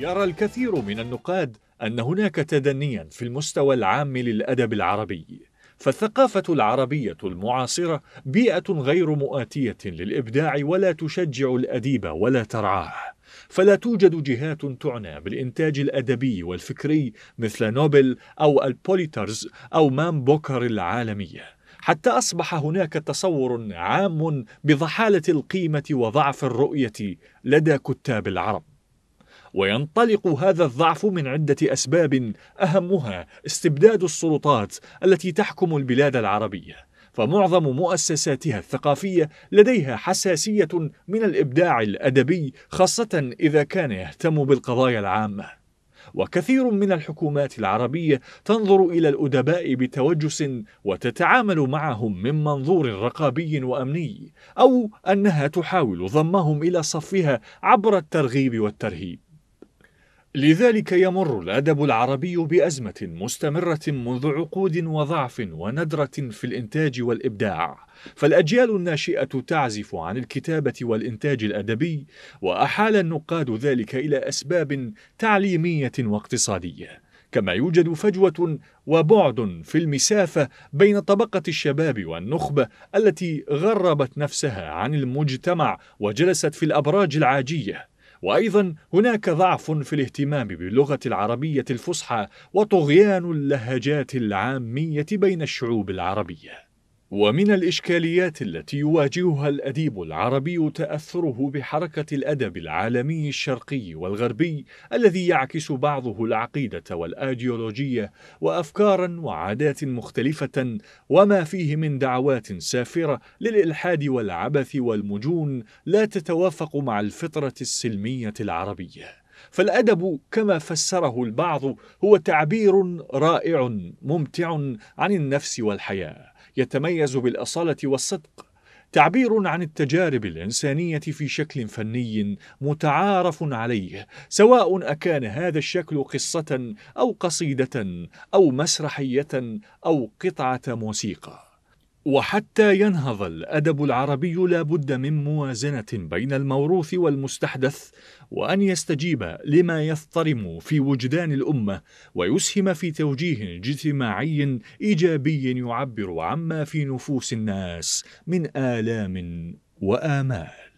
يرى الكثير من النقاد أن هناك تدنيا في المستوى العام للأدب العربي فالثقافة العربية المعاصرة بيئة غير مؤاتية للإبداع ولا تشجع الأديب ولا ترعاه فلا توجد جهات تعنى بالإنتاج الأدبي والفكري مثل نوبل أو البوليترز أو مام بوكر العالمية حتى أصبح هناك تصور عام بضحالة القيمة وضعف الرؤية لدى كتاب العرب وينطلق هذا الضعف من عدة أسباب أهمها استبداد السلطات التي تحكم البلاد العربية فمعظم مؤسساتها الثقافية لديها حساسية من الإبداع الأدبي خاصة إذا كان يهتم بالقضايا العامة وكثير من الحكومات العربية تنظر إلى الأدباء بتوجس وتتعامل معهم من منظور رقابي وأمني أو أنها تحاول ضمهم إلى صفها عبر الترغيب والترهيب لذلك يمر الأدب العربي بأزمة مستمرة منذ عقود وضعف وندرة في الإنتاج والإبداع فالأجيال الناشئة تعزف عن الكتابة والإنتاج الأدبي وأحال النقاد ذلك إلى أسباب تعليمية واقتصادية كما يوجد فجوة وبعد في المسافة بين طبقة الشباب والنخبة التي غربت نفسها عن المجتمع وجلست في الأبراج العاجية وأيضا هناك ضعف في الاهتمام باللغة العربية الفصحى وطغيان اللهجات العامية بين الشعوب العربية ومن الإشكاليات التي يواجهها الأديب العربي تأثره بحركة الأدب العالمي الشرقي والغربي الذي يعكس بعضه العقيدة والآيديولوجية وأفكارا وعادات مختلفة وما فيه من دعوات سافرة للإلحاد والعبث والمجون لا تتوافق مع الفطرة السلمية العربية. فالادب كما فسره البعض هو تعبير رائع ممتع عن النفس والحياه يتميز بالاصاله والصدق تعبير عن التجارب الانسانيه في شكل فني متعارف عليه سواء اكان هذا الشكل قصه او قصيده او مسرحيه او قطعه موسيقى وحتى ينهض الادب العربي لا بد من موازنه بين الموروث والمستحدث وان يستجيب لما يضطرم في وجدان الامه ويسهم في توجيه اجتماعي ايجابي يعبر عما في نفوس الناس من الام وامال